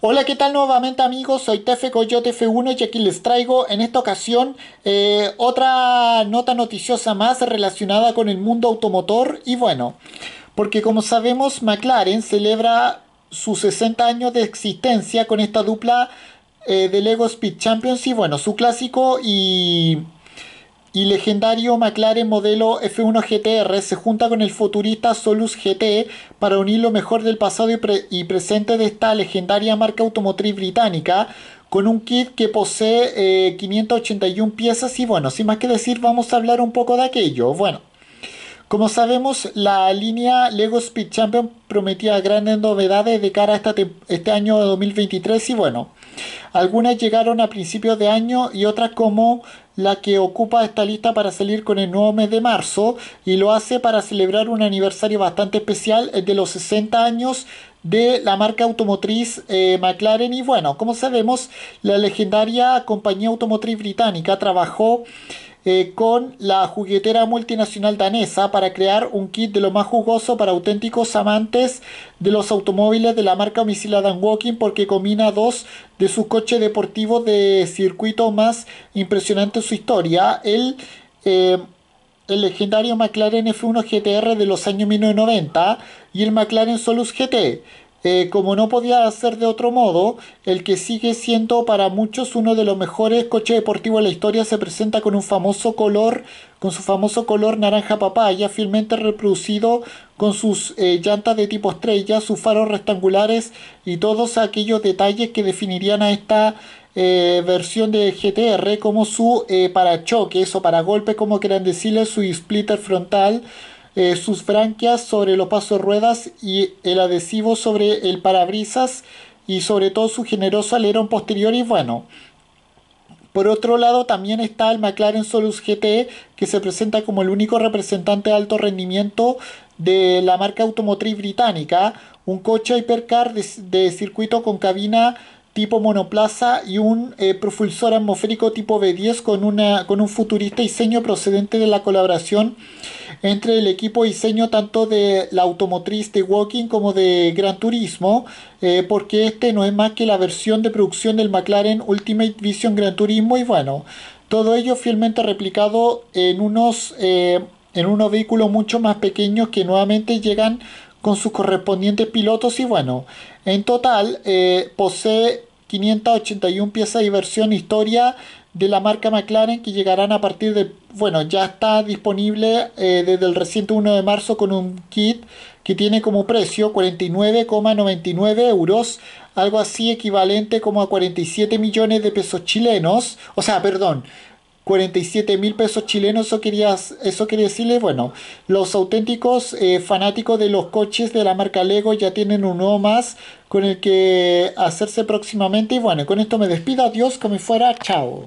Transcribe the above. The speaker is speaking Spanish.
Hola, ¿qué tal nuevamente amigos? Soy Tefe Coyote F1 y aquí les traigo en esta ocasión eh, otra nota noticiosa más relacionada con el mundo automotor y bueno, porque como sabemos McLaren celebra sus 60 años de existencia con esta dupla eh, de Lego Speed Champions y bueno, su clásico y y legendario McLaren modelo F1 GTR se junta con el futurista Solus GT para unir lo mejor del pasado y, presente de esta legendaria marca automotriz británica con un kit que posee 581 eh, piezas y bueno, sin más que decir vamos a hablar un poco de aquello. Bueno, como sabemos, la línea LEGO Speed Champion prometía grandes novedades de cara a este año 2023 y bueno, algunas llegaron a principios de año y otras como la que ocupa esta lista para salir con el nuevo mes de marzo y lo hace para celebrar un aniversario bastante especial, de los 60 años de la marca automotriz eh, McLaren y bueno, como sabemos, la legendaria compañía automotriz británica trabajó eh, con la juguetera multinacional danesa para crear un kit de lo más jugoso para auténticos amantes de los automóviles de la marca homicida Walking porque combina dos de sus coches deportivos de circuito más impresionantes de su historia. El, eh, el legendario McLaren F1 GTR de los años 1990 y el McLaren Solus GT. Eh, como no podía ser de otro modo, el que sigue siendo para muchos uno de los mejores coches deportivos de la historia se presenta con un famoso color, con su famoso color naranja papaya, fielmente reproducido con sus eh, llantas de tipo estrella, sus faros rectangulares y todos aquellos detalles que definirían a esta eh, versión de GTR como su parachoques o para golpe como quieran decirle, su splitter frontal eh, sus franquias sobre los pasos ruedas y el adhesivo sobre el parabrisas y sobre todo su generoso alerón posterior y bueno. Por otro lado también está el McLaren Solus GT, e, que se presenta como el único representante de alto rendimiento de la marca automotriz británica, un coche hipercar de circuito con cabina tipo monoplaza y un eh, propulsor atmosférico tipo B10 con, una, con un futurista diseño procedente de la colaboración entre el equipo diseño tanto de la automotriz de Walking como de Gran Turismo, eh, porque este no es más que la versión de producción del McLaren Ultimate Vision Gran Turismo y bueno, todo ello fielmente replicado en unos, eh, en unos vehículos mucho más pequeños que nuevamente llegan con sus correspondientes pilotos y bueno, en total eh, posee 581 piezas y versión historia de la marca McLaren que llegarán a partir de, bueno, ya está disponible eh, desde el reciente 1 de marzo con un kit que tiene como precio 49,99 euros, algo así equivalente como a 47 millones de pesos chilenos, o sea, perdón, 47 mil pesos chilenos, eso quería, eso quería decirle bueno, los auténticos eh, fanáticos de los coches de la marca Lego ya tienen uno más con el que hacerse próximamente. Y bueno, con esto me despido, adiós, como fuera, chao.